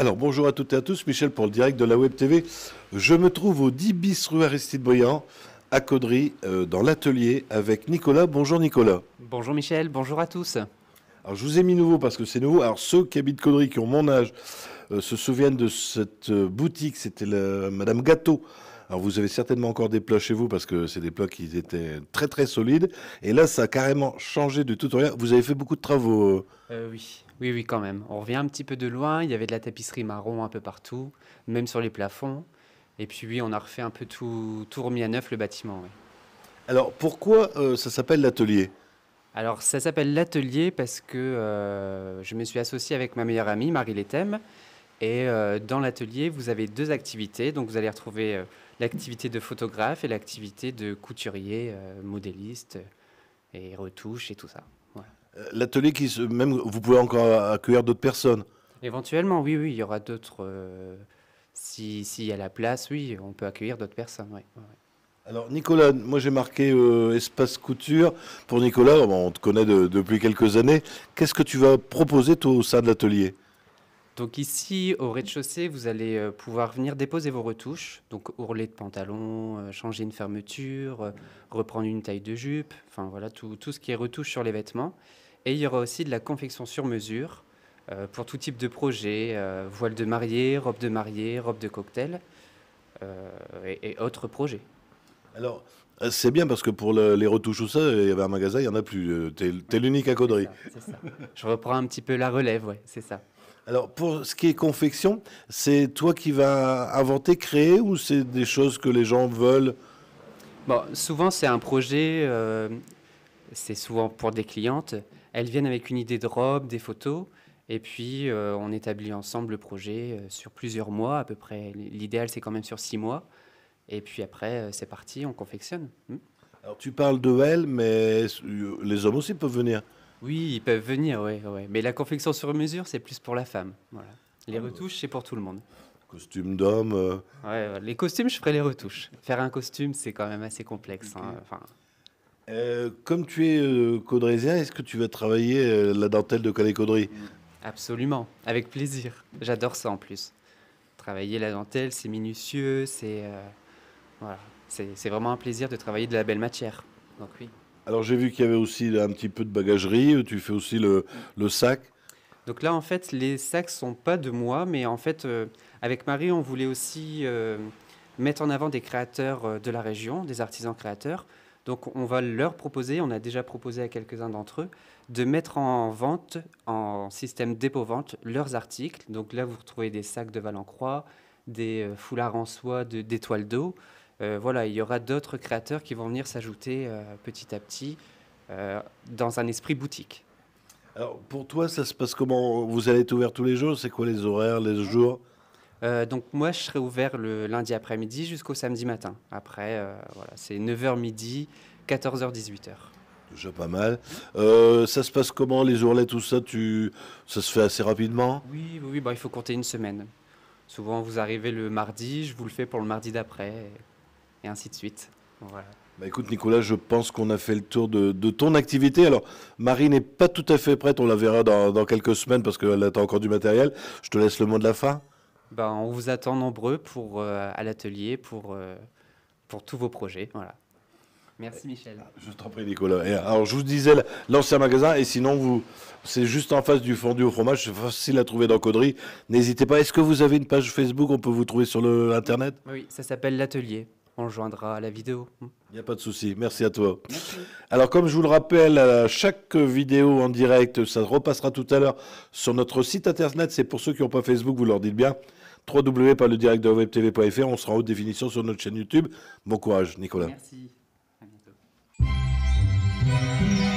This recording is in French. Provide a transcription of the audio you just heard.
Alors bonjour à toutes et à tous, Michel pour le direct de la Web TV. Je me trouve au 10 bis rue Aristide Briand à Caudry euh, dans l'atelier avec Nicolas. Bonjour Nicolas. Bonjour Michel, bonjour à tous. Alors je vous ai mis nouveau parce que c'est nouveau. Alors ceux qui habitent Caudry qui ont mon âge euh, se souviennent de cette euh, boutique, c'était Madame Gâteau alors vous avez certainement encore des plats chez vous parce que c'est des plats qui étaient très très solides. Et là, ça a carrément changé de tout rien. Vous avez fait beaucoup de travaux. Euh, euh, oui, oui, oui, quand même. On revient un petit peu de loin. Il y avait de la tapisserie marron un peu partout, même sur les plafonds. Et puis oui, on a refait un peu tout, tout remis à neuf le bâtiment. Alors pourquoi euh, ça s'appelle l'atelier alors, ça s'appelle l'atelier parce que je me suis associé avec ma meilleure amie, Marie Lethem. Et dans l'atelier, vous avez deux activités. Donc, vous allez retrouver l'activité de photographe et l'activité de couturier, euh, modéliste euh, et retouche et tout ça. Euh, l'atelier qui même vous pouvez encore accueillir d'autres personnes. Éventuellement, oui, oui, il y aura d'autres. si s'il y a la place, oui, on peut accueillir d'autres personnes. Alors Nicolas, moi j'ai marqué espace couture. Pour Nicolas, on te connaît depuis quelques années. Qu'est-ce que tu vas proposer au sein de l'atelier donc ici, au rez-de-chaussée, vous allez euh, pouvoir venir déposer vos retouches, donc ourler de pantalon, euh, changer une fermeture, euh, reprendre une taille de jupe, enfin voilà, tout, tout ce qui est retouche sur les vêtements. Et il y aura aussi de la confection sur mesure pour tout type de projet, voile de mariée, robe de mariée, robe de cocktail et, autres projets. Alors, c'est bien parce que pour les retouches ou ça, il y avait un magasin, il n'y en a plus. T'es es, l'unique à Caudry. ça. Je reprends un petit peu la relève, ouais, c'est ça. Alors, pour ce qui est confection, c'est toi qui vas inventer, créer ou c'est des choses que les gens veulent bon, Souvent, c'est un projet, euh, c'est souvent pour des clientes. Elles viennent avec une idée de robe, des photos, et puis euh, on établit ensemble le projet euh, sur plusieurs mois à peu près. L'idéal, c'est quand même sur six mois. Et puis après, c'est parti, on confectionne. Hmm Alors, tu parles de elles, mais les hommes aussi peuvent venir. Oui, ils peuvent venir, ouais, ouais. Mais la confection sur mesure, c'est plus pour la femme. Voilà. Les retouches, c'est pour tout le monde. Costume d'homme. Euh. les costumes, je ferai les retouches. Faire un costume, c'est quand même assez complexe. Hein, euh, comme tu es euh, est-ce que tu vas travailler euh, la dentelle de Calais Caudry absolument, avec plaisir. J'adore ça en plus. Travailler la dentelle, c'est minutieux, c'est c'est vraiment un plaisir de travailler de la belle matière. Donc oui. Alors j'ai vu qu'il y avait aussi un petit peu de bagagerie, euh, tu fais aussi le, sac. Donc là, en fait, les sacs sont pas de moi, mais en fait, euh, avec Marie, on voulait aussi euh, mettre en avant des créateurs de la région, des artisans créateurs. Donc on va leur proposer, on a déjà proposé à quelques-uns d'entre eux, de mettre en vente, en système dépôt-vente, leurs articles. Donc là, vous retrouvez des sacs de Valencroix, des foulards en soie, de, des toiles d'eau, euh, voilà, il y aura d'autres créateurs qui vont venir s'ajouter euh, petit à petit euh, dans un esprit boutique. Alors pour toi, ça se passe comment Vous allez être ouvert tous les jours C'est quoi les horaires, les jours donc moi, je serai ouvert le lundi après-midi jusqu'au samedi matin. Après, voilà, c'est 9h midi, 14h, 18h. Déjà pas mal. ça se passe comment les ourlets, tout ça tu... Ça se fait assez rapidement Oui, oui, oui bah, il faut compter une semaine. Souvent, vous arrivez le mardi, je vous le fais pour le mardi d'après et ainsi de suite. Voilà. Bah écoute Nicolas, je pense qu'on a fait le tour de, ton activité. Alors Marie n'est pas tout à fait prête, on la verra dans, quelques semaines parce qu'elle attend encore du matériel. Je te laisse le mot de la fin. Ben on vous attend nombreux pour, euh, à l'atelier pour, euh, pour tous vos projets. Voilà. Merci Michel. Ah, je t'en prie Nicolas. alors je vous disais l'ancien magasin et sinon vous c'est juste en face du fondu au fromage, c'est facile à trouver dans Caudry. N'hésitez pas. Est-ce que vous avez une page Facebook On peut vous trouver sur le internet Oui, ça s'appelle l'atelier on joindra à la vidéo. Il n'y a pas de souci, merci à toi. Alors comme je vous le rappelle, euh, chaque vidéo en direct, ça repassera tout à l'heure sur notre site internet, c'est pour ceux qui n'ont pas Facebook, vous leur dites bien, www.ledirectdewebtv.fr, on sera en haute définition sur notre chaîne YouTube. Bon courage Nicolas. Merci, à bientôt.